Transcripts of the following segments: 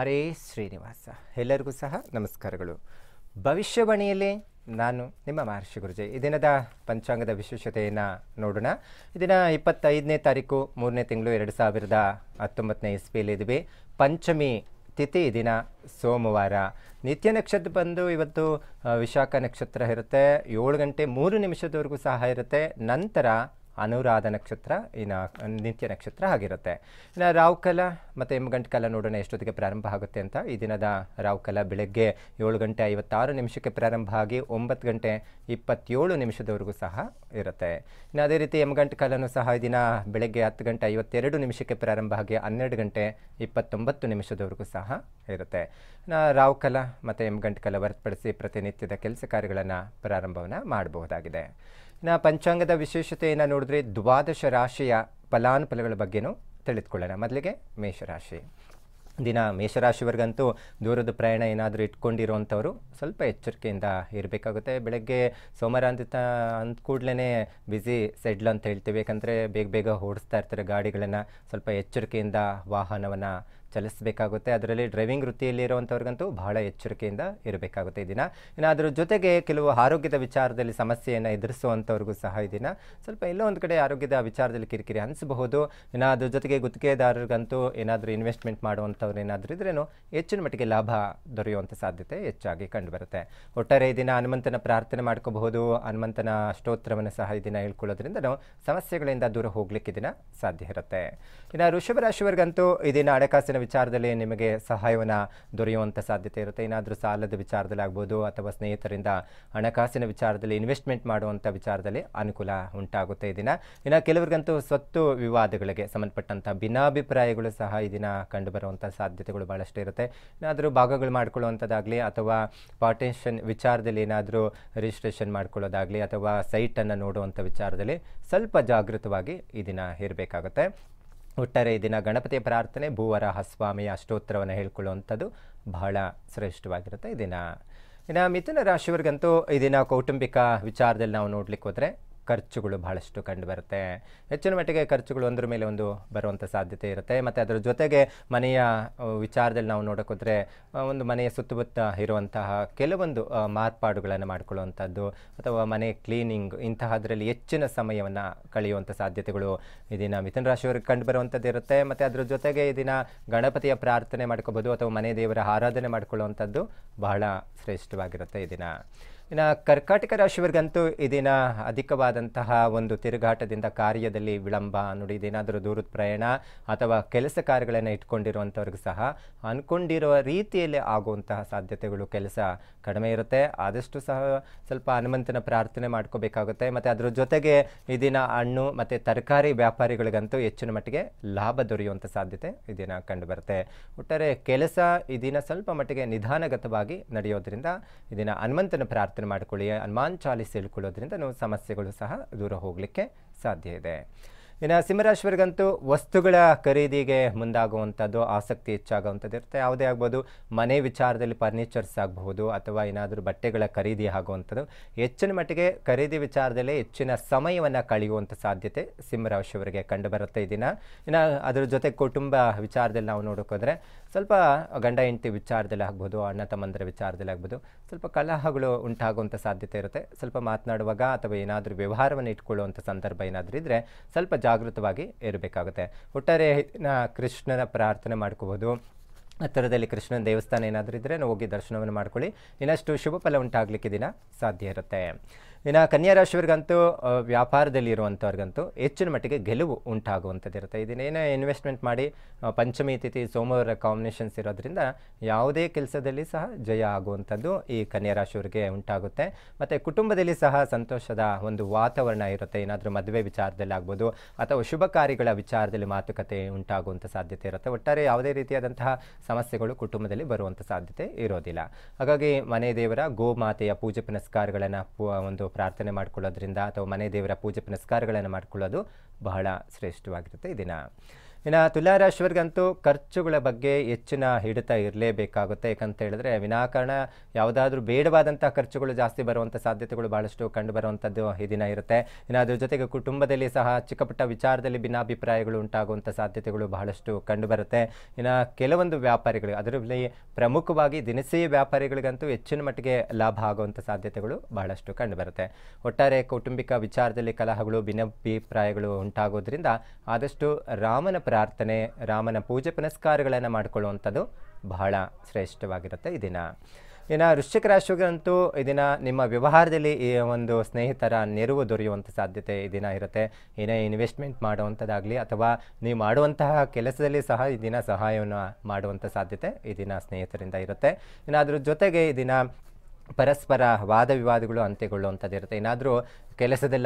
ಹರೇ ಶ್ರೀನಿವಾಸ ಎಲ್ಲರಿಗೂ ಸಹ ನಮಸ್ಕಾರಗಳು ಭವಿಷ್ಯವಾಣಿಯಲ್ಲಿ ನಾನು ನಿಮ್ಮ ಮಹರ್ಷಿ ಗುರುಜಿ ಈ ದಿನದ ಪಂಚಾಂಗದ ವಿಶೇಷತೆಯನ್ನು ನೋಡೋಣ ದಿನ ಇಪ್ಪತ್ತೈದನೇ ತಾರೀಕು ಮೂರನೇ ತಿಂಗಳು ಎರಡು ಸಾವಿರದ ಹತ್ತೊಂಬತ್ತನೇ ಇಸ್ವಿಯಲ್ಲಿ ಇದ್ವಿ ಪಂಚಮಿ ತಿಥಿ ದಿನ ಸೋಮವಾರ ನಿತ್ಯ ನಕ್ಷತ್ರ ಬಂದು ಇವತ್ತು ವಿಶಾಖ ನಕ್ಷತ್ರ ಇರುತ್ತೆ ಏಳು ಗಂಟೆ ಮೂರು ನಿಮಿಷದವರೆಗೂ ಸಹ ಇರುತ್ತೆ ನಂತರ ಅನುರಾಧ ನಕ್ಷತ್ರ ಇನ್ನು ನಿತ್ಯ ನಕ್ಷತ್ರ ಆಗಿರುತ್ತೆ ಇನ್ನು ರಾಹುಕಾಲ ಮತ್ತು ಗಂಟೆ ಕಾಲ ನೋಡೋಣ ಎಷ್ಟೊತ್ತಿಗೆ ಪ್ರಾರಂಭ ಆಗುತ್ತೆ ಅಂತ ಈ ದಿನದ ರಾವ್ ಬೆಳಗ್ಗೆ ಏಳು ಗಂಟೆ ಐವತ್ತಾರು ನಿಮಿಷಕ್ಕೆ ಪ್ರಾರಂಭ ಆಗಿ ಒಂಬತ್ತು ಗಂಟೆ ಇಪ್ಪತ್ತೇಳು ನಿಮಿಷದವರೆಗೂ ಸಹ ಇರುತ್ತೆ ಇನ್ನು ಅದೇ ರೀತಿ ಗಂಟೆ ಕಾಲನೂ ಸಹ ಈ ದಿನ ಬೆಳಗ್ಗೆ ಹತ್ತು ಗಂಟೆ ಐವತ್ತೆರಡು ನಿಮಿಷಕ್ಕೆ ಪ್ರಾರಂಭ ಆಗಿ ಹನ್ನೆರಡು ಗಂಟೆ ಇಪ್ಪತ್ತೊಂಬತ್ತು ನಿಮಿಷದವರೆಗೂ ಸಹ ಇರುತ್ತೆ ರಾವ್ ಕಲ ಮತ್ತು ಗಂಟೆ ಕಾಲ ಹೊರತುಪಡಿಸಿ ಪ್ರತಿನಿತ್ಯದ ಕೆಲಸ ಕಾರ್ಯಗಳನ್ನು ಪ್ರಾರಂಭವನ್ನು ಮಾಡಬಹುದಾಗಿದೆ ಇನ್ನು ಪಂಚಾಂಗದ ವಿಶೇಷತೆಯನ್ನು ನೋಡಿದ್ರೆ ದ್ವಾದಶ ರಾಶಿಯ ಫಲಾನುಫಲಗಳ ಬಗ್ಗೆನೂ ತಿಳಿದುಕೊಳ್ಳೋಣ ಮೊದಲಿಗೆ ಮೇಷರಾಶಿ ದಿನ ಮೇಷರಾಶಿವರೆಗಂತೂ ದೂರದ ಪ್ರಯಾಣ ಏನಾದರೂ ಇಟ್ಕೊಂಡಿರೋವಂಥವ್ರು ಸ್ವಲ್ಪ ಎಚ್ಚರಿಕೆಯಿಂದ ಇರಬೇಕಾಗುತ್ತೆ ಬೆಳಗ್ಗೆ ಸೋಮವಾರ ಅಂತ ಅಂದ ಕೂಡಲೇ ಬ್ಯುಸಿ ಸೆಡ್ಲ್ ಅಂತ ಹೇಳ್ತೀವಿ ಯಾಕಂದರೆ ಬೇಗ ಬೇಗ ಓಡಿಸ್ತಾ ಇರ್ತಾರೆ ಗಾಡಿಗಳನ್ನು ಸ್ವಲ್ಪ ಎಚ್ಚರಿಕೆಯಿಂದ ವಾಹನವನ್ನು ಚಲಿಸಬೇಕಾಗುತ್ತೆ ಅದರಲ್ಲಿ ಡ್ರೈವಿಂಗ್ ವೃತ್ತಿಯಲ್ಲಿ ಇರುವಂಥವ್ರಿಗಂತೂ ಬಹಳ ಎಚ್ಚರಿಕೆಯಿಂದ ಇರಬೇಕಾಗುತ್ತೆ ಈ ದಿನ ಇನ್ನು ಅದರ ಜೊತೆಗೆ ಕೆಲವು ಆರೋಗ್ಯದ ವಿಚಾರದಲ್ಲಿ ಸಮಸ್ಯೆಯನ್ನು ಎದುರಿಸುವಂಥವ್ರಿಗೂ ಸಹ ಈ ಸ್ವಲ್ಪ ಎಲ್ಲೋ ಒಂದು ಕಡೆ ಆರೋಗ್ಯದ ವಿಚಾರದಲ್ಲಿ ಕಿರಿಕಿರಿ ಅನಿಸಬಹುದು ಇನ್ನು ಅದ್ರ ಜೊತೆಗೆ ಗುತ್ತಿಗೆದಾರರಿಗಂತೂ ಏನಾದರೂ ಇನ್ವೆಸ್ಟ್ಮೆಂಟ್ ಮಾಡುವಂಥವ್ರು ಏನಾದರೂ ಇದ್ರೇನು ಹೆಚ್ಚಿನ ಮಟ್ಟಿಗೆ ಲಾಭ ದೊರೆಯುವಂಥ ಸಾಧ್ಯತೆ ಹೆಚ್ಚಾಗಿ ಕಂಡುಬರುತ್ತೆ ಒಟ್ಟಾರೆ ಈ ದಿನ ಹನುಮಂತನ ಪ್ರಾರ್ಥನೆ ಮಾಡ್ಕೋಬಹುದು ಹನುಮಂತನ ಸ್ತೋತ್ರವನ್ನು ಸಹ ಇದನ್ನು ಹೇಳ್ಕೊಳ್ಳೋದ್ರಿಂದ ಸಮಸ್ಯೆಗಳಿಂದ ದೂರ ಹೋಗ್ಲಿಕ್ಕೆ ದಿನ ಸಾಧ್ಯ ಇರುತ್ತೆ ಇನ್ನು ಋಷಭ ರಾಶಿವರ್ಗಂತೂ ಈ ಹಣಕಾಸಿನ ವಿಚಾರದಲ್ಲಿ ನಿಮಗೆ ಸಹಾಯವನ್ನು ದೊರೆಯುವಂಥ ಸಾಧ್ಯತೆ ಇರುತ್ತೆ ಏನಾದರೂ ಸಾಲದ ವಿಚಾರದಲ್ಲಿ ಆಗ್ಬೋದು ಅಥವಾ ಸ್ನೇಹಿತರಿಂದ ಹಣಕಾಸಿನ ವಿಚಾರದಲ್ಲಿ ಇನ್ವೆಸ್ಟ್ಮೆಂಟ್ ಮಾಡುವಂಥ ವಿಚಾರದಲ್ಲಿ ಅನುಕೂಲ ಉಂಟಾಗುತ್ತೆ ಇದನ್ನು ಇನ್ನು ಕೆಲವರಿಗಂತೂ ಸ್ವತ್ತು ವಿವಾದಗಳಿಗೆ ಸಂಬಂಧಪಟ್ಟಂಥ ಭಿನ್ನಾಭಿಪ್ರಾಯಗಳು ಸಹ ಇದನ್ನು ದಿನ ಕಂಡುಬರುವಂಥ ಸಾಧ್ಯತೆಗಳು ಭಾಳಷ್ಟು ಇರುತ್ತೆ ಏನಾದರೂ ಭಾಗಗಳು ಮಾಡ್ಕೊಳ್ಳುವಂಥದ್ದಾಗಲಿ ಅಥವಾ ಪಾರ್ಟೇಷನ್ ವಿಚಾರದಲ್ಲಿ ಏನಾದರೂ ರಿಜಿಸ್ಟ್ರೇಷನ್ ಮಾಡ್ಕೊಳ್ಳೋದಾಗಲಿ ಅಥವಾ ಸೈಟನ್ನು ನೋಡುವಂಥ ವಿಚಾರದಲ್ಲಿ ಸ್ವಲ್ಪ ಜಾಗೃತವಾಗಿ ಇದನ್ನು ಇರಬೇಕಾಗುತ್ತೆ ಒಟ್ಟಾರೆ ಈ ದಿನ ಗಣಪತಿ ಪ್ರಾರ್ಥನೆ ಭೂವರಹ ಸ್ವಾಮಿಯ ಅಷ್ಟೋತ್ತರವನ್ನು ಹೇಳ್ಕೊಳ್ಳುವಂಥದ್ದು ಬಹಳ ಶ್ರೇಷ್ಠವಾಗಿರುತ್ತೆ ಈ ದಿನ ಇನ್ನು ಮಿಥುನ ರಾಶಿಯವರಿಗಂತೂ ಈ ದಿನ ಕೌಟುಂಬಿಕ ವಿಚಾರದಲ್ಲಿ ನಾವು ನೋಡ್ಲಿಕ್ಕೆ ಹೋದರೆ ಖರ್ಚುಗಳು ಬಹಳಷ್ಟು ಕಂಡುಬರುತ್ತೆ ಹೆಚ್ಚಿನ ಮಟ್ಟಿಗೆ ಖರ್ಚುಗಳು ಒಂದ್ರ ಮೇಲೆ ಒಂದು ಬರುವಂಥ ಸಾಧ್ಯತೆ ಇರುತ್ತೆ ಮತ್ತು ಅದರ ಜೊತೆಗೆ ಮನೆಯ ವಿಚಾರದಲ್ಲಿ ನಾವು ನೋಡೋಕ್ಕೋದ್ರೆ ಒಂದು ಮನೆಯ ಸುತ್ತಮುತ್ತ ಇರುವಂತಹ ಕೆಲವೊಂದು ಮಾರ್ಪಾಡುಗಳನ್ನು ಮಾಡ್ಕೊಳ್ಳುವಂಥದ್ದು ಅಥವಾ ಮನೆ ಕ್ಲೀನಿಂಗ್ ಇಂತಹದರಲ್ಲಿ ಹೆಚ್ಚಿನ ಸಮಯವನ್ನು ಕಳೆಯುವಂಥ ಸಾಧ್ಯತೆಗಳು ಇದನ್ನು ಮಿಥುನ ರಾಶಿಯವರಿಗೆ ಕಂಡುಬರುವಂಥದ್ದು ಇರುತ್ತೆ ಮತ್ತು ಅದರ ಜೊತೆಗೆ ಈ ಗಣಪತಿಯ ಪ್ರಾರ್ಥನೆ ಮಾಡ್ಕೋಬೋದು ಅಥವಾ ಮನೆ ದೇವರ ಆರಾಧನೆ ಮಾಡ್ಕೊಳ್ಳುವಂಥದ್ದು ಬಹಳ ಶ್ರೇಷ್ಠವಾಗಿರುತ್ತೆ ಈ ಇನ್ನು ಕರ್ಕಾಟಕ ರಾಶಿಯವರಿಗಂತೂ ಇದಿನ ಅಧಿಕವಾದಂತಹ ಒಂದು ತಿರುಗಾಟದಿಂದ ಕಾರ್ಯದಲ್ಲಿ ವಿಳಂಬ ನೋಡಿ ಇದೇನಾದರೂ ದೂರದ ಪ್ರಯಾಣ ಅಥವಾ ಕೆಲಸ ಕಾರ್ಯಗಳನ್ನು ಇಟ್ಕೊಂಡಿರುವಂಥವ್ರಿಗೆ ಸಹ ಅಂದ್ಕೊಂಡಿರುವ ರೀತಿಯಲ್ಲಿ ಆಗುವಂತಹ ಸಾಧ್ಯತೆಗಳು ಕೆಲಸ ಕಡಿಮೆ ಇರುತ್ತೆ ಆದಷ್ಟು ಸಹ ಸ್ವಲ್ಪ ಹನುಮಂತನ ಪ್ರಾರ್ಥನೆ ಮಾಡ್ಕೋಬೇಕಾಗುತ್ತೆ ಮತ್ತು ಅದರ ಜೊತೆಗೆ ಇದಿನ ಹಣ್ಣು ಮತ್ತು ತರಕಾರಿ ವ್ಯಾಪಾರಿಗಳಿಗಂತೂ ಹೆಚ್ಚಿನ ಮಟ್ಟಿಗೆ ಲಾಭ ದೊರೆಯುವಂಥ ಸಾಧ್ಯತೆ ಇದಿನ ಕಂಡುಬರುತ್ತೆ ಒಟ್ಟಾರೆ ಕೆಲಸ ಇದಿನ ಸ್ವಲ್ಪ ಮಟ್ಟಿಗೆ ನಿಧಾನಗತವಾಗಿ ನಡೆಯೋದ್ರಿಂದ ಇದಿನ ಹನುಮಂತನ ಪ್ರಾರ್ಥನೆ ಮಾಡಿಕೊಳ್ಳಿ ಅನುಮಾನ್ ಚಾಲಿಸಿ ಹೇಳ್ಕೊಳ್ಳೋದ್ರಿಂದ ನಾವು ಸಮಸ್ಯೆಗಳು ಸಹ ದೂರ ಹೋಗಲಿಕ್ಕೆ ಸಾಧ್ಯ ಇದೆ ಇನ್ನು ಸಿಂಹರಾಶಿವರಿಗಂತೂ ವಸ್ತುಗಳ ಖರೀದಿಗೆ ಮುಂದಾಗುವಂಥದ್ದು ಆಸಕ್ತಿ ಹೆಚ್ಚಾಗುವಂಥದ್ದು ಇರುತ್ತೆ ಯಾವುದೇ ಆಗ್ಬೋದು ಮನೆ ವಿಚಾರದಲ್ಲಿ ಫರ್ನಿಚರ್ಸ್ ಆಗಬಹುದು ಅಥವಾ ಏನಾದರೂ ಬಟ್ಟೆಗಳ ಖರೀದಿ ಆಗುವಂಥದ್ದು ಹೆಚ್ಚಿನ ಮಟ್ಟಿಗೆ ಖರೀದಿ ವಿಚಾರದಲ್ಲಿ ಹೆಚ್ಚಿನ ಸಮಯವನ್ನು ಕಳೆಯುವಂಥ ಸಾಧ್ಯತೆ ಸಿಂಹರಾಶಿಯವರಿಗೆ ಕಂಡುಬರುತ್ತೆ ಈ ದಿನ ಇನ್ನು ಅದರ ಜೊತೆ ಕುಟುಂಬ ವಿಚಾರದಲ್ಲಿ ನಾವು ನೋಡೋಕ್ಕೋದ್ರೆ ಸ್ವಲ್ಪ ಗಂಡ ಹೆಂಡತಿ ವಿಚಾರದಲ್ಲಿ ಆಗ್ಬೋದು ಅಣ್ಣ ತಮ್ಮಂದಿರ ವಿಚಾರದಲ್ಲಿ ಆಗ್ಬೋದು ಸ್ವಲ್ಪ ಕಲಹಗಳು ಉಂಟಾಗುವಂಥ ಸಾಧ್ಯತೆ ಇರುತ್ತೆ ಸ್ವಲ್ಪ ಮಾತನಾಡುವಾಗ ಅಥವಾ ಏನಾದರೂ ವ್ಯವಹಾರವನ್ನು ಇಟ್ಕೊಳ್ಳುವಂಥ ಸಂದರ್ಭ ಏನಾದರೂ ಇದ್ದರೆ ಸ್ವಲ್ಪ ಜಾಗೃತವಾಗಿ ಇರಬೇಕಾಗುತ್ತೆ ಒಟ್ಟಾರೆ ಕೃಷ್ಣನ ಪ್ರಾರ್ಥನೆ ಮಾಡ್ಕೋಬೋದು ಹತ್ತಿರದಲ್ಲಿ ಕೃಷ್ಣನ ದೇವಸ್ಥಾನ ಏನಾದರೂ ಇದ್ದರೆ ಹೋಗಿ ದರ್ಶನವನ್ನು ಮಾಡ್ಕೊಳ್ಳಿ ಇನ್ನಷ್ಟು ಶುಭ ಫಲ ಉಂಟಾಗಲಿಕ್ಕೆ ದಿನ ಸಾಧ್ಯ ಇರುತ್ತೆ ಇನ್ನು ಕನ್ಯಾ ರಾಶಿಯವ್ರಿಗಂತೂ ವ್ಯಾಪಾರದಲ್ಲಿ ಇರುವಂಥವ್ರಿಗಂತೂ ಹೆಚ್ಚಿನ ಮಟ್ಟಿಗೆ ಗೆಲುವು ಉಂಟಾಗುವಂಥದ್ದು ಇರುತ್ತೆ ಇದನ್ನೇನೇ ಇನ್ವೆಸ್ಟ್ಮೆಂಟ್ ಮಾಡಿ ಪಂಚಮಿ ತಿಥಿ ಸೋಮವಾರ ಕಾಂಬಿನೇಷನ್ಸ್ ಇರೋದ್ರಿಂದ ಯಾವುದೇ ಕೆಲಸದಲ್ಲಿ ಸಹ ಜಯ ಆಗುವಂಥದ್ದು ಈ ಕನ್ಯಾ ರಾಶಿಯವರಿಗೆ ಉಂಟಾಗುತ್ತೆ ಮತ್ತು ಕುಟುಂಬದಲ್ಲಿ ಸಹ ಸಂತೋಷದ ಒಂದು ವಾತಾವರಣ ಇರುತ್ತೆ ಏನಾದರೂ ಮದುವೆ ವಿಚಾರದಲ್ಲಿ ಆಗ್ಬೋದು ಅಥವಾ ಶುಭ ಕಾರ್ಯಗಳ ವಿಚಾರದಲ್ಲಿ ಮಾತುಕತೆ ಉಂಟಾಗುವಂಥ ಸಾಧ್ಯತೆ ಇರುತ್ತೆ ಒಟ್ಟಾರೆ ಯಾವುದೇ ರೀತಿಯಾದಂತಹ ಸಮಸ್ಯೆಗಳು ಕುಟುಂಬದಲ್ಲಿ ಬರುವಂಥ ಸಾಧ್ಯತೆ ಇರೋದಿಲ್ಲ ಹಾಗಾಗಿ ಮನೆ ದೇವರ ಗೋಮಾತೆಯ ಪೂಜೆ ಪುನಸ್ಕಾರಗಳನ್ನು ಒಂದು ಪ್ರಾರ್ಥನೆ ಮಾಡ್ಕೊಳ್ಳೋದ್ರಿಂದ ಅಥವಾ ಮನೆ ದೇವರ ಪೂಜೆ ಪುನಸ್ಕಾರಗಳನ್ನು ಮಾಡ್ಕೊಳ್ಳೋದು ಬಹಳ ಶ್ರೇಷ್ಠವಾಗಿರುತ್ತೆ ಈ ದಿನ ಇನ್ನು ತುಲಾರಾಶಿಯವರಿಗಂತೂ ಖರ್ಚುಗಳ ಬಗ್ಗೆ ಹೆಚ್ಚಿನ ಹಿಡಿತ ಇರಲೇಬೇಕಾಗುತ್ತೆ ಯಾಕಂತ ಹೇಳಿದ್ರೆ ವಿನಾಕಾರಣ ಯಾವುದಾದ್ರೂ ಬೇಡವಾದಂಥ ಖರ್ಚುಗಳು ಜಾಸ್ತಿ ಬರುವಂಥ ಸಾಧ್ಯತೆಗಳು ಬಹಳಷ್ಟು ಕಂಡು ಬರುವಂಥದ್ದು ಈ ದಿನ ಇರುತ್ತೆ ಇನ್ನು ಅದ್ರ ಜೊತೆಗೆ ಕುಟುಂಬದಲ್ಲಿ ಸಹ ಚಿಕ್ಕಪುಟ್ಟ ವಿಚಾರದಲ್ಲಿ ಭಿನ್ನಾಭಿಪ್ರಾಯಗಳು ಉಂಟಾಗುವಂಥ ಸಾಧ್ಯತೆಗಳು ಬಹಳಷ್ಟು ಕಂಡುಬರುತ್ತೆ ಇನ್ನು ಕೆಲವೊಂದು ವ್ಯಾಪಾರಿಗಳು ಅದರಲ್ಲಿ ಪ್ರಮುಖವಾಗಿ ದಿನಸಿ ವ್ಯಾಪಾರಿಗಳಿಗಂತೂ ಹೆಚ್ಚಿನ ಮಟ್ಟಿಗೆ ಲಾಭ ಆಗುವಂಥ ಸಾಧ್ಯತೆಗಳು ಬಹಳಷ್ಟು ಕಂಡುಬರುತ್ತೆ ಒಟ್ಟಾರೆ ಕೌಟುಂಬಿಕ ವಿಚಾರದಲ್ಲಿ ಕಲಹಗಳು ಭಿನ್ನಾಭಿಪ್ರಾಯಗಳು ಉಂಟಾಗೋದ್ರಿಂದ ಆದಷ್ಟು ರಾಮನ ಪ್ರಾರ್ಥನೆ ರಾಮನ ಪೂಜೆ ಪುನಸ್ಕಾರಗಳನ್ನು ಮಾಡಿಕೊಳ್ಳುವಂಥದ್ದು ಬಹಳ ಶ್ರೇಷ್ಠವಾಗಿರುತ್ತೆ ಈ ದಿನ ಇನ್ನು ವೃಶ್ಚಿಕ ರಾಶಿಗಂತೂ ಈ ದಿನ ನಿಮ್ಮ ವ್ಯವಹಾರದಲ್ಲಿ ಈ ಒಂದು ಸ್ನೇಹಿತರ ನೆರವು ದೊರೆಯುವಂಥ ಸಾಧ್ಯತೆ ಈ ದಿನ ಇರುತ್ತೆ ಏನೇ ಇನ್ವೆಸ್ಟ್ಮೆಂಟ್ ಮಾಡುವಂಥದ್ದಾಗಲಿ ಅಥವಾ ನೀವು ಮಾಡುವಂತಹ ಕೆಲಸದಲ್ಲಿ ಸಹ ಈ ದಿನ ಸಹಾಯವನ್ನು ಮಾಡುವಂಥ ಸಾಧ್ಯತೆ ಈ ದಿನ ಸ್ನೇಹಿತರಿಂದ ಇರುತ್ತೆ ಇನ್ನು ಅದ್ರ ಜೊತೆಗೆ ಈ ದಿನ ಪರಸ್ಪರ ವಾದ ವಿವಾದಗಳು ಅಂತ್ಯಗೊಳ್ಳುವಂಥದ್ದು ಇರುತ್ತೆ ಏನಾದರೂ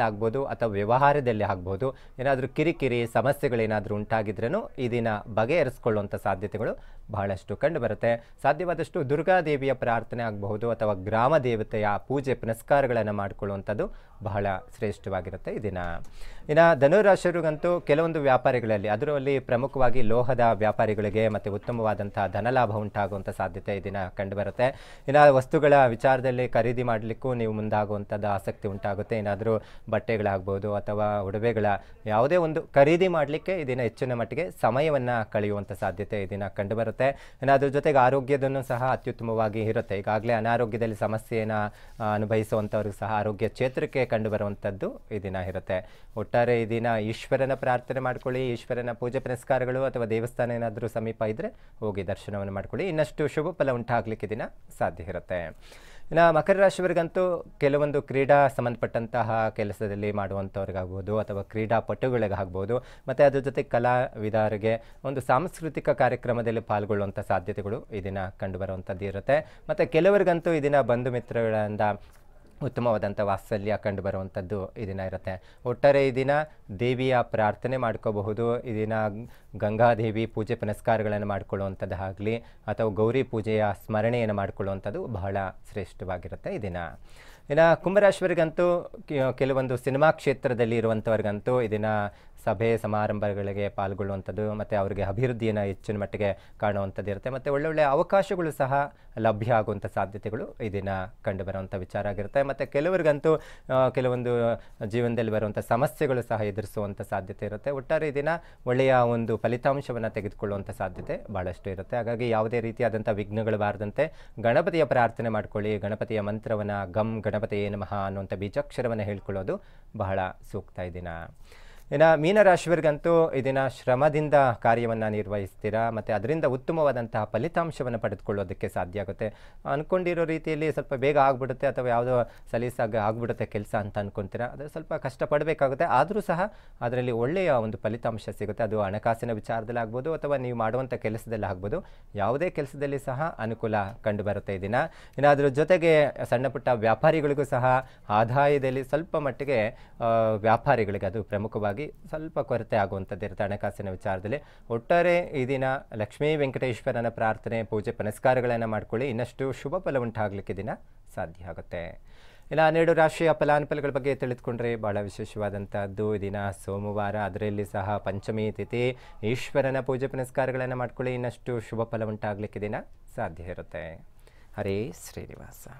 ಆಗ್ಬೋದು ಅಥವಾ ವ್ಯವಹಾರದಲ್ಲಿ ಆಗ್ಬೋದು ಏನಾದರೂ ಕಿರಿಕಿರಿ ಸಮಸ್ಯೆಗಳೇನಾದರೂ ಉಂಟಾಗಿದ್ರೂ ಇದನ್ನು ಬಗೆಹರಿಸ್ಕೊಳ್ಳುವಂಥ ಸಾಧ್ಯತೆಗಳು ಬಹಳಷ್ಟು ಕಂಡುಬರುತ್ತೆ ಸಾಧ್ಯವಾದಷ್ಟು ದುರ್ಗಾದೇವಿಯ ಪ್ರಾರ್ಥನೆ ಆಗಬಹುದು ಅಥವಾ ಗ್ರಾಮ ದೇವತೆಯ ಪೂಜೆ ಪುನಸ್ಕಾರಗಳನ್ನು ಮಾಡಿಕೊಳ್ಳುವಂಥದ್ದು ಬಹಳ ಶ್ರೇಷ್ಠವಾಗಿರುತ್ತೆ ಇದನ್ನು ಇನ್ನು ಧನುರಾಶರಿಗಂತೂ ಕೆಲವೊಂದು ವ್ಯಾಪಾರಿಗಳಲ್ಲಿ ಅದರಲ್ಲಿ ಪ್ರಮುಖವಾಗಿ ಲೋಹದ ವ್ಯಾಪಾರಿಗಳಿಗೆ ಮತ್ತು ಉತ್ತಮವಾದಂಥ ಧನಲಾಭ ಉಂಟಾಗುವಂಥ ಸಾಧ್ಯತೆ ಇದನ್ನು ಕಂಡುಬರುತ್ತೆ ಇನ್ನು ವಸ್ತುಗಳ ವಿಚಾರ ಖರೀದಿ ಮಾಡಲಿಕ್ಕೂ ನೀವು ಮುಂದಾಗುವಂಥದ್ದು ಆಸಕ್ತಿ ಉಂಟಾಗುತ್ತೆ ಏನಾದರೂ ಬಟ್ಟೆಗಳಾಗ್ಬೋದು ಅಥವಾ ಉಡುಗೆಗಳ ಯಾವುದೇ ಒಂದು ಖರೀದಿ ಮಾಡಲಿಕ್ಕೆ ಇದನ್ನು ಹೆಚ್ಚಿನ ಮಟ್ಟಿಗೆ ಸಮಯವನ್ನು ಕಳೆಯುವಂಥ ಸಾಧ್ಯತೆ ಇದನ್ನು ಕಂಡುಬರುತ್ತೆ ಏನಾದ್ರ ಜೊತೆಗೆ ಆರೋಗ್ಯದನ್ನು ಸಹ ಅತ್ಯುತ್ತಮವಾಗಿ ಇರುತ್ತೆ ಈಗಾಗಲೇ ಅನಾರೋಗ್ಯದಲ್ಲಿ ಸಮಸ್ಯೆಯನ್ನು ಅನುಭವಿಸುವಂಥವ್ರಿಗೆ ಸಹ ಆರೋಗ್ಯ ಕ್ಷೇತ್ರಕ್ಕೆ ಕಂಡುಬರುವಂಥದ್ದು ಈ ದಿನ ಇರುತ್ತೆ ಒಟ್ಟಾರೆ ಈ ದಿನ ಈಶ್ವರನ ಪ್ರಾರ್ಥನೆ ಮಾಡ್ಕೊಳ್ಳಿ ಈಶ್ವರನ ಪೂಜೆ ಪುನಸ್ಕಾರಗಳು ಅಥವಾ ದೇವಸ್ಥಾನ ಏನಾದರೂ ಸಮೀಪ ಇದ್ದರೆ ಹೋಗಿ ದರ್ಶನವನ್ನು ಮಾಡ್ಕೊಳ್ಳಿ ಇನ್ನಷ್ಟು ಶುಭ ಫಲ ಉಂಟಾಗಲಿಕ್ಕೆ ದಿನ ಸಾಧ್ಯ ಇರುತ್ತೆ ಇನ್ನು ಮಕರ ರಾಶಿಯವರಿಗಂತೂ ಕೆಲವೊಂದು ಕ್ರೀಡಾ ಸಂಬಂಧಪಟ್ಟಂತಹ ಕೆಲಸದಲ್ಲಿ ಮಾಡುವಂಥವ್ರಿಗಾಗ್ಬೋದು ಅಥವಾ ಕ್ರೀಡಾಪಟುಗಳಿಗಾಗ್ಬೋದು ಮತ್ತು ಅದ್ರ ಜೊತೆ ಕಲಾವಿದರಿಗೆ ಒಂದು ಸಾಂಸ್ಕೃತಿಕ ಕಾರ್ಯಕ್ರಮದಲ್ಲಿ ಪಾಲ್ಗೊಳ್ಳುವಂಥ ಸಾಧ್ಯತೆಗಳು ಈ ದಿನ ಕಂಡುಬರುವಂಥದ್ದು ಇರುತ್ತೆ ಮತ್ತು ಕೆಲವರಿಗಂತೂ ಈ ದಿನ ಬಂಧು ಮಿತ್ರಗಳಿಂದ ಉತ್ತಮವಾದಂಥ ವಾತ್ಸಲ್ಯ ಕಂಡು ಬರುವಂಥದ್ದು ಈ ದಿನ ಇರುತ್ತೆ ಒಟ್ಟಾರೆ ಈ ದಿನ ದೇವಿಯ ಪ್ರಾರ್ಥನೆ ಮಾಡ್ಕೋಬಹುದು ಈ ದಿನ ಗಂಗಾದೇವಿ ಪೂಜೆ ಪುನಸ್ಕಾರಗಳನ್ನು ಆಗಲಿ ಅಥವಾ ಗೌರಿ ಪೂಜೆಯ ಸ್ಮರಣೆಯನ್ನು ಮಾಡಿಕೊಳ್ಳುವಂಥದ್ದು ಬಹಳ ಶ್ರೇಷ್ಠವಾಗಿರುತ್ತೆ ಈ ದಿನ ಇನ್ನು ಕುಂಭರಾಶ್ವರಿಗಂತೂ ಕೆಲವೊಂದು ಸಿನಿಮಾ ಕ್ಷೇತ್ರದಲ್ಲಿ ಇರುವಂಥವ್ರಿಗಂತೂ ಇದನ್ನು ಸಭೆ ಸಮಾರಂಭಗಳಿಗೆ ಪಾಲ್ಗೊಳ್ಳುವಂಥದ್ದು ಮತ್ತು ಅವರಿಗೆ ಅಭಿವೃದ್ಧಿಯನ್ನು ಹೆಚ್ಚಿನ ಮಟ್ಟಿಗೆ ಕಾಣುವಂಥದ್ದು ಇರುತ್ತೆ ಮತ್ತು ಒಳ್ಳೊಳ್ಳೆ ಅವಕಾಶಗಳು ಸಹ ಲಭ್ಯ ಆಗುವಂಥ ಸಾಧ್ಯತೆಗಳು ಇದನ್ನು ಕಂಡು ಬರುವಂಥ ವಿಚಾರ ಆಗಿರುತ್ತೆ ಮತ್ತು ಕೆಲವರಿಗಂತೂ ಕೆಲವೊಂದು ಜೀವನದಲ್ಲಿ ಬರುವಂಥ ಸಮಸ್ಯೆಗಳು ಸಹ ಎದುರಿಸುವಂಥ ಸಾಧ್ಯತೆ ಇರುತ್ತೆ ಒಟ್ಟಾರೆ ದಿನ ಒಳ್ಳೆಯ ಒಂದು ಫಲಿತಾಂಶವನ್ನು ತೆಗೆದುಕೊಳ್ಳುವಂಥ ಸಾಧ್ಯತೆ ಭಾಳಷ್ಟು ಇರುತ್ತೆ ಹಾಗಾಗಿ ಯಾವುದೇ ರೀತಿಯಾದಂಥ ವಿಘ್ನಗಳು ಬಾರದಂತೆ ಗಣಪತಿಯ ಪ್ರಾರ್ಥನೆ ಮಾಡಿಕೊಳ್ಳಿ ಗಣಪತಿಯ ಮಂತ್ರವನ್ನು ಗಮ್ ಗಣಪತಿ ಏನು ಮಹಾ ಅನ್ನುವಂಥ ಬೀಜಾಕ್ಷರವನ್ನು ಹೇಳ್ಕೊಳ್ಳೋದು ಬಹಳ ಸೂಕ್ತ ಇದನ್ನು ಇನ್ನು ಮೀನರಾಶಿಯವರಿಗಂತೂ ಇದನ್ನು ಶ್ರಮದಿಂದ ಕಾರ್ಯವನ್ನು ನಿರ್ವಹಿಸ್ತೀರಾ ಮತ್ತು ಅದರಿಂದ ಉತ್ತಮವಾದಂತಹ ಫಲಿತಾಂಶವನ್ನು ಪಡೆದುಕೊಳ್ಳೋದಕ್ಕೆ ಸಾಧ್ಯ ಆಗುತ್ತೆ ಅಂದ್ಕೊಂಡಿರೋ ರೀತಿಯಲ್ಲಿ ಸ್ವಲ್ಪ ಬೇಗ ಆಗಿಬಿಡುತ್ತೆ ಅಥವಾ ಯಾವುದೋ ಸಲೀಸಾಗಿ ಆಗಿಬಿಡುತ್ತೆ ಕೆಲಸ ಅಂತ ಅಂದ್ಕೊತೀರಾ ಅದು ಸ್ವಲ್ಪ ಕಷ್ಟಪಡಬೇಕಾಗುತ್ತೆ ಆದರೂ ಸಹ ಅದರಲ್ಲಿ ಒಳ್ಳೆಯ ಒಂದು ಫಲಿತಾಂಶ ಸಿಗುತ್ತೆ ಅದು ಹಣಕಾಸಿನ ವಿಚಾರದಲ್ಲಿ ಆಗ್ಬೋದು ಅಥವಾ ನೀವು ಮಾಡುವಂಥ ಕೆಲಸದಲ್ಲಿ ಆಗ್ಬೋದು ಯಾವುದೇ ಕೆಲಸದಲ್ಲಿ ಸಹ ಅನುಕೂಲ ಕಂಡುಬರುತ್ತೆ ಇದನ್ನು ಇನ್ನು ಅದರ ಜೊತೆಗೆ ಸಣ್ಣ ಪುಟ್ಟ ವ್ಯಾಪಾರಿಗಳಿಗೂ ಸಹ ಆದಾಯದಲ್ಲಿ ಸ್ವಲ್ಪ ಮಟ್ಟಿಗೆ ವ್ಯಾಪಾರಿಗಳಿಗೆ ಅದು ಪ್ರಮುಖವಾಗಿ ಸ್ವಲ್ಪ ಕೊರತೆ ಆಗುವಂಥದ್ದು ಇರುತ್ತೆ ಹಣಕಾಸಿನ ವಿಚಾರದಲ್ಲಿ ಒಟ್ಟಾರೆ ಈ ದಿನ ಲಕ್ಷ್ಮೀ ವೆಂಕಟೇಶ್ವರನ ಪ್ರಾರ್ಥನೆ ಪೂಜೆ ಪುನಸ್ಕಾರಗಳನ್ನು ಮಾಡಿಕೊಳ್ಳಿ ಇನ್ನಷ್ಟು ಶುಭ ಫಲ ಉಂಟಾಗಲಿಕ್ಕೆ ದಿನ ಸಾಧ್ಯ ಆಗುತ್ತೆ ಇಲ್ಲ ಹನ್ನೆರಡು ರಾಷ್ಟ್ರೀಯ ಫಲಾನುಫಲಗಳ ಬಗ್ಗೆ ತಿಳಿದುಕೊಂಡ್ರೆ ಭಾಳ ವಿಶೇಷವಾದಂಥದ್ದು ದಿನ ಸೋಮವಾರ ಅದರಲ್ಲಿ ಸಹ ಪಂಚಮಿ ತಿಥಿ ಈಶ್ವರನ ಪೂಜೆ ಪುನಸ್ಕಾರಗಳನ್ನು ಮಾಡಿಕೊಳ್ಳಿ ಇನ್ನಷ್ಟು ಶುಭ ಫಲ ಉಂಟಾಗಲಿಕ್ಕೆ ದಿನ ಸಾಧ್ಯ ಇರುತ್ತೆ ಹರೇ ಶ್ರೀನಿವಾಸ